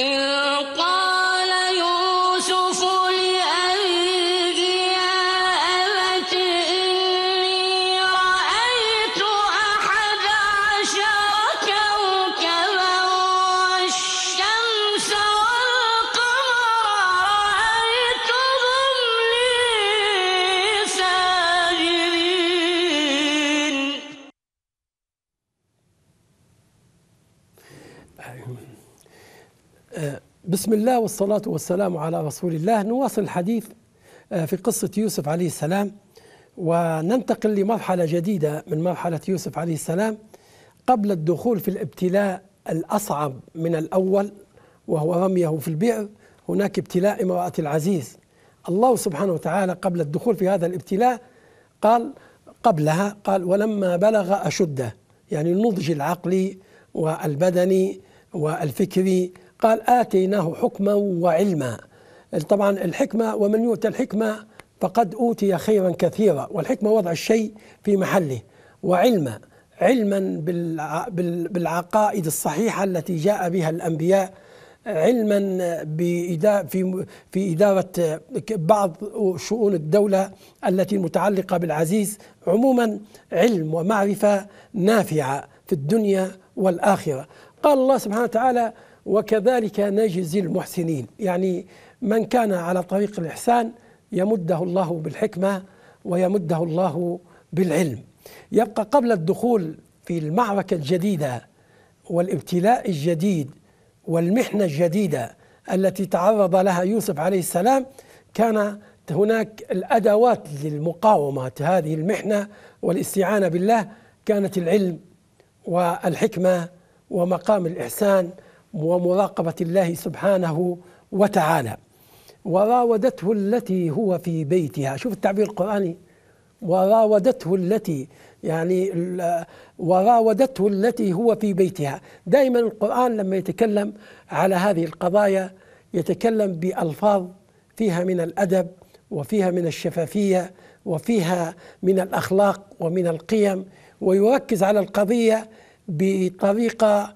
Ooh, بسم الله والصلاة والسلام على رسول الله نواصل الحديث آه، في قصة يوسف عليه السلام وننتقل لمرحلة جديدة من مرحلة يوسف عليه السلام قبل الدخول في الابتلاء الأصعب من الأول وهو رميه في البئر هناك ابتلاء امرأة العزيز الله سبحانه وتعالى قبل الدخول في هذا الابتلاء قال قبلها قال ولما بلغ أشده يعني النضج العقلي والبدني والفكري قال آتيناه حكما وعلما طبعا الحكمة ومن يؤتى الحكمة فقد أوتي خيرا كثيرا والحكمة وضع الشيء في محله وعلما علما بالعقائد الصحيحة التي جاء بها الأنبياء علما في في إدارة بعض شؤون الدولة التي المتعلقة بالعزيز عموما علم ومعرفة نافعة في الدنيا والآخرة قال الله سبحانه وتعالى وكذلك نجزي المحسنين يعني من كان على طريق الإحسان يمده الله بالحكمة ويمده الله بالعلم يبقى قبل الدخول في المعركة الجديدة والابتلاء الجديد والمحنة الجديدة التي تعرض لها يوسف عليه السلام كان هناك الأدوات للمقاومة هذه المحنة والاستعانة بالله كانت العلم والحكمة ومقام الإحسان ومراقبة الله سبحانه وتعالى وراودته التي هو في بيتها شوف التعبير القرآني وراودته التي يعني وراودته التي هو في بيتها دائما القرآن لما يتكلم على هذه القضايا يتكلم بألفاظ فيها من الأدب وفيها من الشفافية وفيها من الأخلاق ومن القيم ويركز على القضية بطريقة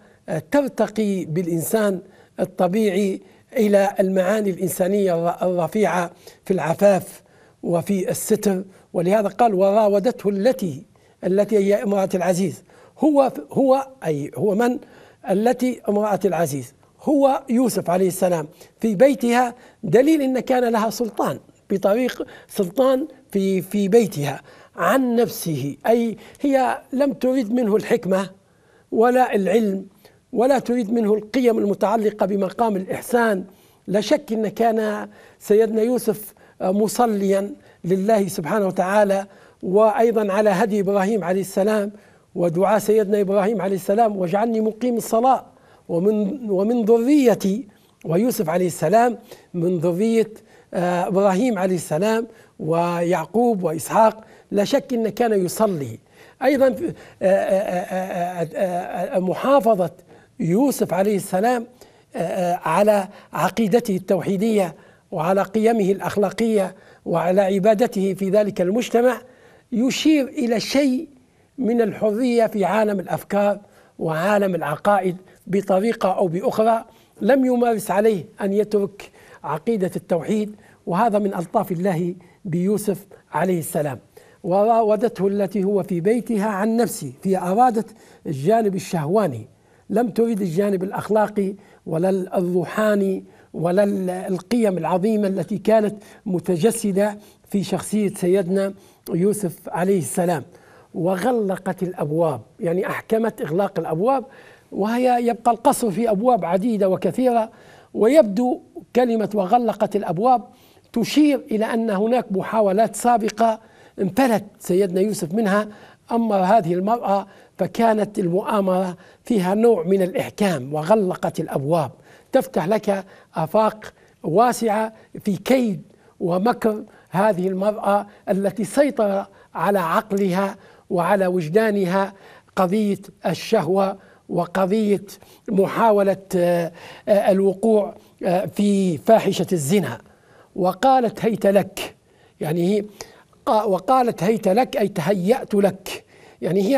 ترتقي بالإنسان الطبيعي إلى المعاني الإنسانية الرفيعة في العفاف وفي الستر ولهذا قال وراودته التي التي هي امرأة العزيز هو هو أي هو من التي امرأة العزيز هو يوسف عليه السلام في بيتها دليل ان كان لها سلطان بطريق سلطان في في بيتها عن نفسه اي هي لم تريد منه الحكمه ولا العلم ولا تريد منه القيم المتعلقة بمقام الإحسان لا شك أن كان سيدنا يوسف مصليا لله سبحانه وتعالى وأيضا على هدي إبراهيم عليه السلام ودعاء سيدنا إبراهيم عليه السلام واجعلني مقيم الصلاة ومن, ومن ذريتي ويوسف عليه السلام من ذرية آه، إبراهيم عليه السلام ويعقوب وإسحاق لا شك أن كان يصلي أيضا آه، آه، محافظة يوسف عليه السلام آه، آه، على عقيدته التوحيديه وعلى قيمه الاخلاقيه وعلى عبادته في ذلك المجتمع يشير الى شيء من الحريه في عالم الافكار وعالم العقائد بطريقه او باخرى لم يمارس عليه ان يترك عقيده التوحيد وهذا من الطاف الله بيوسف عليه السلام وراودته التي هو في بيتها عن نفسه في ارادت الجانب الشهواني لم تريد الجانب الاخلاقي ولا الروحاني ولا القيم العظيمه التي كانت متجسده في شخصيه سيدنا يوسف عليه السلام وغلقت الابواب يعني احكمت اغلاق الابواب وهي يبقى القصر في ابواب عديده وكثيره ويبدو كلمه وغلقت الابواب تشير الى ان هناك محاولات سابقه امتلت سيدنا يوسف منها أما هذه المرأة فكانت المؤامرة فيها نوع من الإحكام وغلقت الأبواب تفتح لك آفاق واسعة في كيد ومكر هذه المرأة التي سيطر على عقلها وعلى وجدانها قضية الشهوة وقضية محاولة آه، الوقوع آه، في فاحشة الزنا وقالت هيت لك يعني وقالت هيت لك أي تهيأت لك يعني هي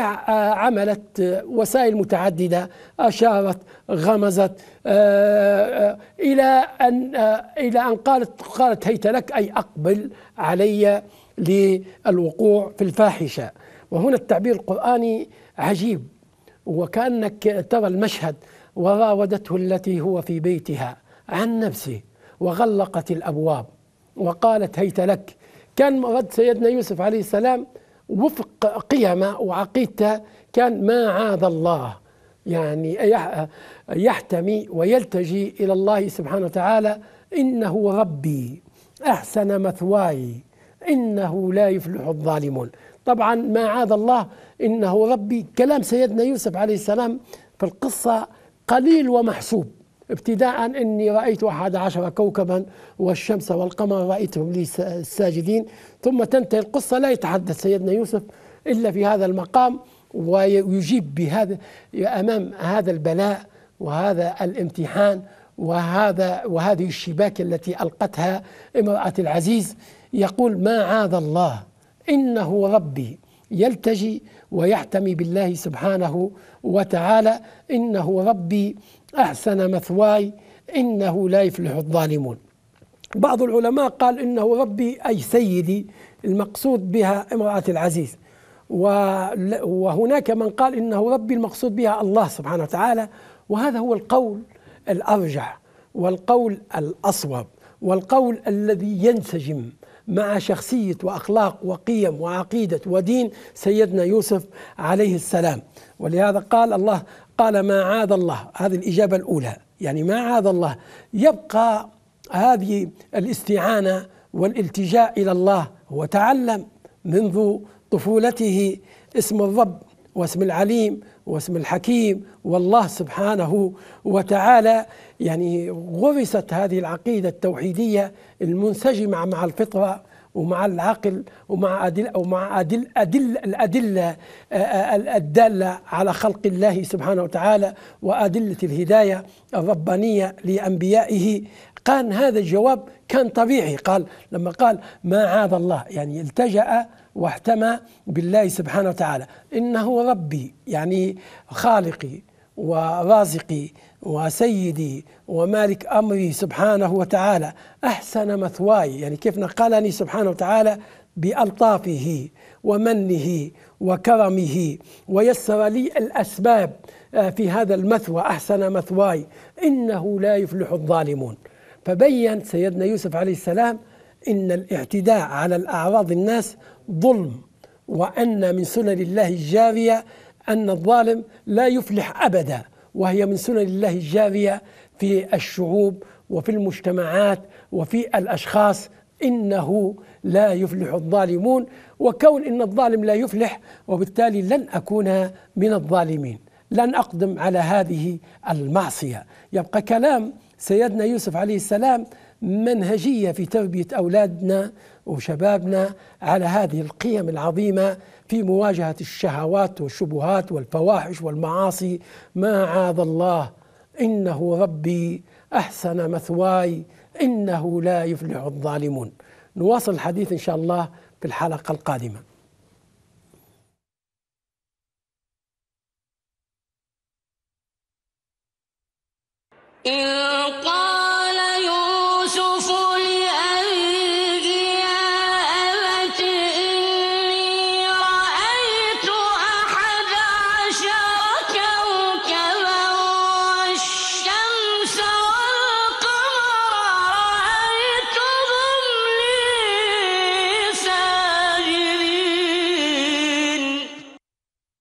عملت وسائل متعددة أشارت غمزت آه، آه، إلى أن آه، إلى أن قالت قالت هيت لك أي أقبل علي للوقوع في الفاحشة وهنا التعبير القرآني عجيب وكأنك ترى المشهد وراودته التي هو في بيتها عن نفسه وغلقت الأبواب وقالت هيت لك كان مرد سيدنا يوسف عليه السلام وفق قيمه وعقيدته كان ما عاد الله يعني يحتمي ويلتجي الى الله سبحانه وتعالى انه ربي احسن مثواي انه لا يفلح الظالمون طبعا ما عاد الله انه ربي كلام سيدنا يوسف عليه السلام في القصه قليل ومحسوب ابتداء أني رأيت أحد عشر كوكبا والشمس والقمر رأيتهم لي ساجدين ثم تنتهي القصة لا يتحدث سيدنا يوسف إلا في هذا المقام ويجيب بهذا أمام هذا البلاء وهذا الامتحان وهذا وهذه الشباك التي ألقتها امرأة العزيز يقول ما عاد الله إنه ربي يلتجي ويحتمي بالله سبحانه وتعالى إنه ربي أحسن مثواي إنه لا يفلح الظالمون بعض العلماء قال إنه ربي أي سيدي المقصود بها امرأة العزيز وهناك من قال إنه ربي المقصود بها الله سبحانه وتعالى وهذا هو القول الأرجح والقول الأصوب والقول الذي ينسجم مع شخصية وأخلاق وقيم وعقيدة ودين سيدنا يوسف عليه السلام ولهذا قال الله قال ما عاد الله هذه الإجابة الأولى يعني ما عاد الله يبقى هذه الاستعانة والالتجاء إلى الله هو تعلم منذ طفولته اسم الرب واسم العليم واسم الحكيم والله سبحانه وتعالى يعني غرست هذه العقيدة التوحيدية المنسجمة مع الفطرة ومع العقل ومع أدل ومع أدل أدل الأدلة آه، آه، الدالة على خلق الله سبحانه وتعالى وأدلة الهداية الربانية لأنبيائه كان هذا الجواب كان طبيعي قال لما قال ما عاد الله يعني التجأ واحتمى بالله سبحانه وتعالى إنه ربي يعني خالقي ورازقي وسيدي ومالك امري سبحانه وتعالى احسن مثواي يعني كيف نقلني سبحانه وتعالى بالطافه ومنه وكرمه ويسر لي الاسباب آه، في هذا المثوى احسن مثواي انه لا يفلح الظالمون فبين سيدنا يوسف عليه السلام ان الاعتداء على الاعراض الناس ظلم وان من سنن الله الجاريه أن الظالم لا يفلح أبدا وهي من سنن الله الجارية في الشعوب وفي المجتمعات وفي الأشخاص إنه لا يفلح الظالمون وكون إن الظالم لا يفلح وبالتالي لن أكون من الظالمين لن أقدم على هذه المعصية يبقى كلام سيدنا يوسف عليه السلام منهجية في تربية أولادنا وشبابنا على هذه القيم العظيمة في مواجهة الشهوات والشبهات والفواحش والمعاصي ما عاد الله إنه ربي أحسن مثواي إنه لا يفلح الظالمون نواصل الحديث إن شاء الله في الحلقة القادمة قال